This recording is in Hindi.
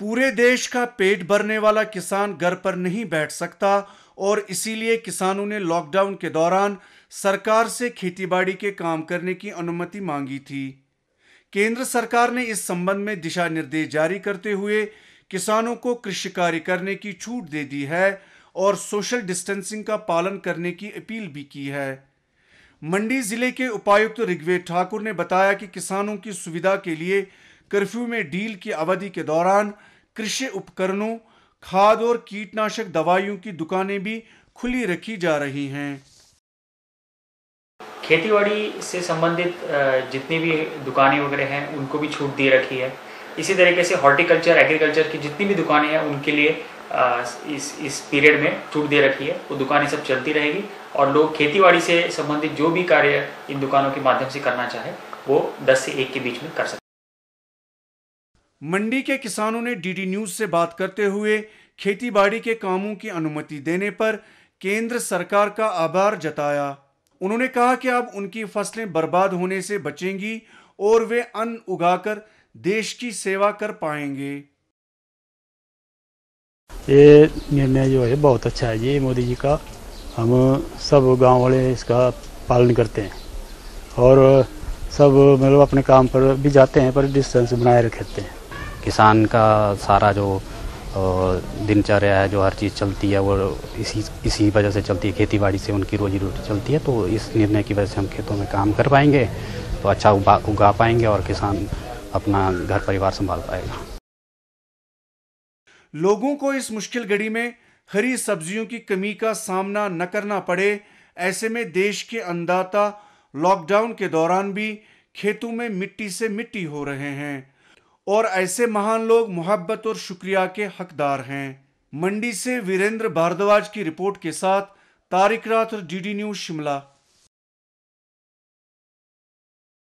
पूरे देश का पेट भरने वाला किसान घर पर नहीं बैठ सकता और इसीलिए किसानों ने लॉकडाउन के दौरान सरकार से खेतीबाड़ी के काम करने की अनुमति मांगी थी केंद्र सरकार ने इस संबंध में दिशा निर्देश जारी करते हुए किसानों को कृषि कार्य करने की छूट दे दी है और सोशल डिस्टेंसिंग का पालन करने की अपील भी की है मंडी जिले के उपायुक्त ऋग्वेद ठाकुर ने बताया कि किसानों की सुविधा के लिए कर्फ्यू में डील की अवधि के दौरान कृषि उपकरणों खाद और कीटनाशक दवाइयों की दुकानें भी खुली रखी जा रही हैं खेतीबाड़ी से संबंधित जितनी भी दुकानें वगैरह हैं उनको भी छूट दे रखी है इसी तरीके से हॉर्टिकल्चर एग्रीकल्चर की जितनी भी दुकानें हैं उनके लिए इस इस पीरियड में छूट दे रखी है वो दुकानें सब चलती रहेगी और लोग खेतीबाड़ी से संबंधित जो भी कार्य इन दुकानों के माध्यम से करना चाहे वो 10 से 1 के बीच में कर सकते मंडी के किसानों ने डीडी न्यूज से बात करते हुए खेतीबाड़ी के कामों की अनुमति देने पर केंद्र सरकार का आभार जताया उन्होंने कहा कि अब उनकी फसलें बर्बाद होने से बचेंगी और वे अन्न उगाकर देश की सेवा कर पाएंगे ये निर्णय जो है बहुत अच्छा है ये मोदी जी का हम सब गांव वाले इसका पालन करते हैं और सब मतलब अपने काम पर भी जाते हैं पर डिस्टेंस बनाए रखते हैं किसान का सारा जो दिनचर्या है जो हर चीज़ चलती है वो इसी इसी वजह से चलती है खेती बाड़ी से उनकी रोजी रोटी चलती है तो इस निर्णय की वजह से हम खेतों में काम कर पाएंगे तो अच्छा उगा उगा पाएंगे और किसान अपना घर परिवार संभाल पाएगा लोगों को इस मुश्किल घड़ी में हरी सब्जियों की कमी का सामना न करना पड़े ऐसे में देश के अन्नदाता लॉकडाउन के दौरान भी खेतों में मिट्टी से मिट्टी हो रहे हैं और ऐसे महान लोग मोहब्बत और शुक्रिया के हकदार हैं मंडी से वीरेंद्र भारद्वाज की रिपोर्ट के साथ तारिक रात और डी न्यूज शिमला